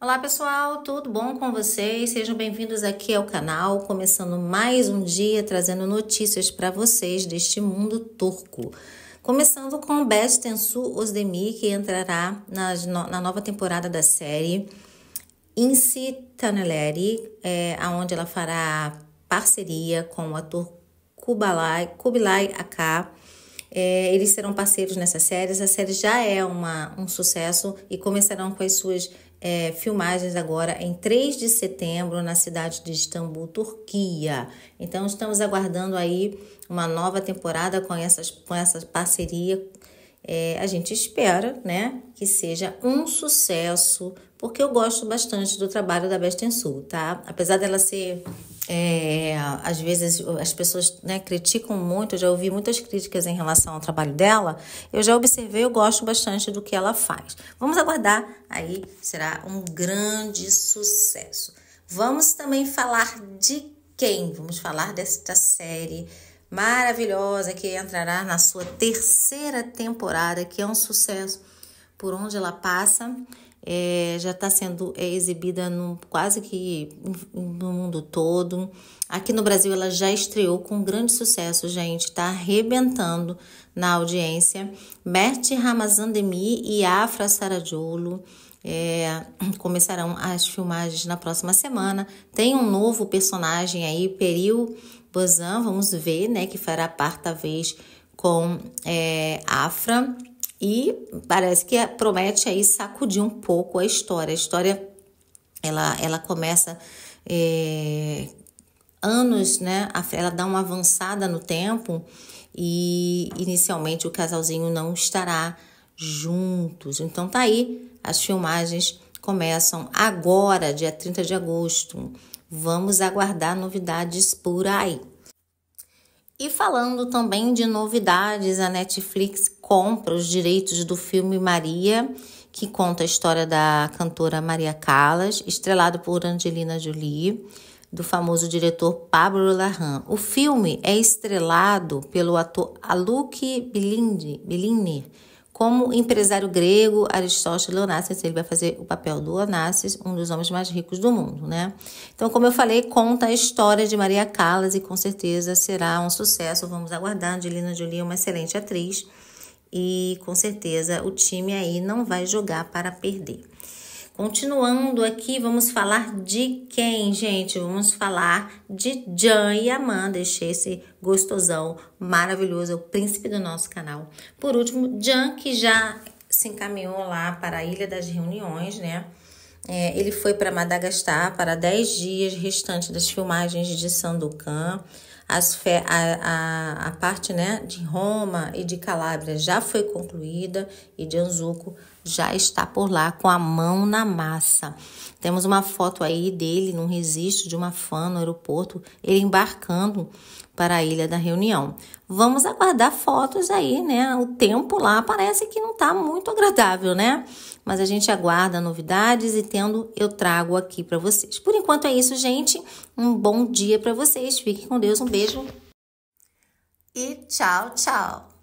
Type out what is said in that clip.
Olá pessoal, tudo bom com vocês? Sejam bem-vindos aqui ao canal, começando mais um dia trazendo notícias para vocês deste mundo turco. Começando com Best Tensu Özdemir, que entrará na no, na nova temporada da série Insi Taneleri, é, onde ela fará parceria com o ator Kubalai, Kubilai Aká é, eles serão parceiros nessas séries. A série já é uma, um sucesso e começarão com as suas é, filmagens agora em 3 de setembro na cidade de Istambul, Turquia. Então estamos aguardando aí uma nova temporada com, essas, com essa parceria é, a gente espera né, que seja um sucesso, porque eu gosto bastante do trabalho da Best Sul, tá? Apesar dela ser. É, às vezes as pessoas né, criticam muito, eu já ouvi muitas críticas em relação ao trabalho dela. Eu já observei, eu gosto bastante do que ela faz. Vamos aguardar, aí será um grande sucesso. Vamos também falar de quem? Vamos falar desta série maravilhosa que entrará na sua terceira temporada, que é um sucesso por onde ela passa é, já está sendo é, exibida no, quase que no mundo todo. Aqui no Brasil ela já estreou com grande sucesso, gente, está arrebentando na audiência. Bert Ramazandemi e Afra Sarajolo é, começarão as filmagens na próxima semana. Tem um novo personagem aí, Peril Bozan, vamos ver, né, que fará parte da vez com é, Afra. E parece que eh, promete aí sacudir um pouco a história. A história ela, ela começa é, anos, né? Ela dá uma avançada no tempo e inicialmente o casalzinho não estará juntos. Então tá aí, as filmagens começam agora, dia 30 de agosto. Vamos aguardar novidades por aí. E falando também de novidades, a Netflix compra os direitos do filme Maria, que conta a história da cantora Maria Callas, estrelado por Angelina Jolie, do famoso diretor Pablo Larran. O filme é estrelado pelo ator Aluk Biliner, como empresário grego Aristóteles Leonassis, ele vai fazer o papel do Onassis, um dos homens mais ricos do mundo, né? Então, como eu falei, conta a história de Maria Callas e com certeza será um sucesso. Vamos aguardar. Angelina Jolie é uma excelente atriz e com certeza o time aí não vai jogar para perder. Continuando aqui, vamos falar de quem, gente? Vamos falar de Jan e Amanda, esse gostosão maravilhoso, o príncipe do nosso canal. Por último, Jan, que já se encaminhou lá para a Ilha das Reuniões, né? É, ele foi para Madagascar para 10 dias restantes das filmagens de Sandokan. As a, a, a, parte né, de Roma e de Calabria já foi concluída e de Anzuco já está por lá com a mão na massa. Temos uma foto aí dele num registro de uma fã no aeroporto, ele embarcando para a Ilha da Reunião. Vamos aguardar fotos aí, né? O tempo lá parece que não está muito agradável, né? Mas a gente aguarda novidades e eu trago aqui para vocês. Por enquanto é isso, gente. Um bom dia para vocês. Fiquem com Deus. Um beijo. E tchau, tchau.